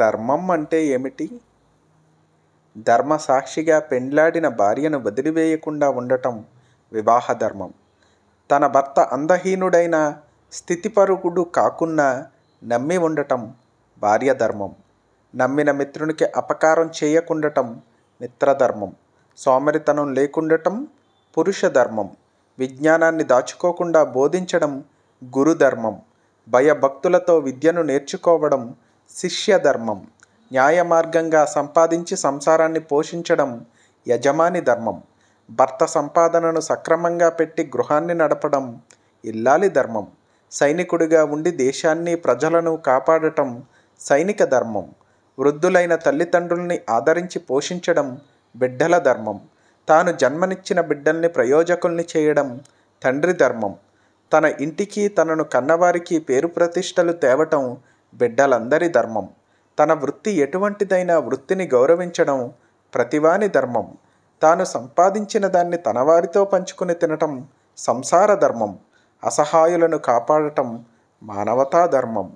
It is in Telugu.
ధర్మం అంటే ఏమిటి ధర్మ సాక్షిగా పెండ్లాడిన భార్యను వదిలివేయకుండా ఉండటం వివాహ ధర్మం తన భర్త అందహీనుడైన స్థితిపరుగుడు కాకున్నా నమ్మి ఉండటం భార్య ధర్మం నమ్మిన మిత్రునికి అపకారం చేయకుండటం మిత్రధర్మం సోమరితనం లేకుండటం పురుష ధర్మం విజ్ఞానాన్ని దాచుకోకుండా బోధించడం గురుధర్మం భయభక్తులతో విద్యను నేర్చుకోవడం శిష్య ధర్మం న్యాయ మార్గంగా సంపాదించి సంసారాన్ని పోషించడం యజమాని ధర్మం భర్త సంపాదనను సక్రమంగా పెట్టి గృహాన్ని నడపడం ఇల్లాలి ధర్మం సైనికుడిగా ఉండి దేశాన్ని ప్రజలను కాపాడటం సైనిక ధర్మం వృద్ధులైన తల్లిదండ్రుల్ని ఆదరించి పోషించడం బిడ్డల ధర్మం తాను జన్మనిచ్చిన బిడ్డల్ని ప్రయోజకుల్ని చేయడం తండ్రి ధర్మం తన ఇంటికి తనను కన్నవారికి పేరు ప్రతిష్టలు తేవటం బిడ్డలందరి ధర్మం తన వృత్తి ఎటువంటిదైనా వృత్తిని గౌరవించడం ప్రతివాని ధర్మం తాను సంపాదించిన దాన్ని తనవారితో పంచుకుని తినటం సంసార ధర్మం అసహాయులను కాపాడటం మానవతా ధర్మం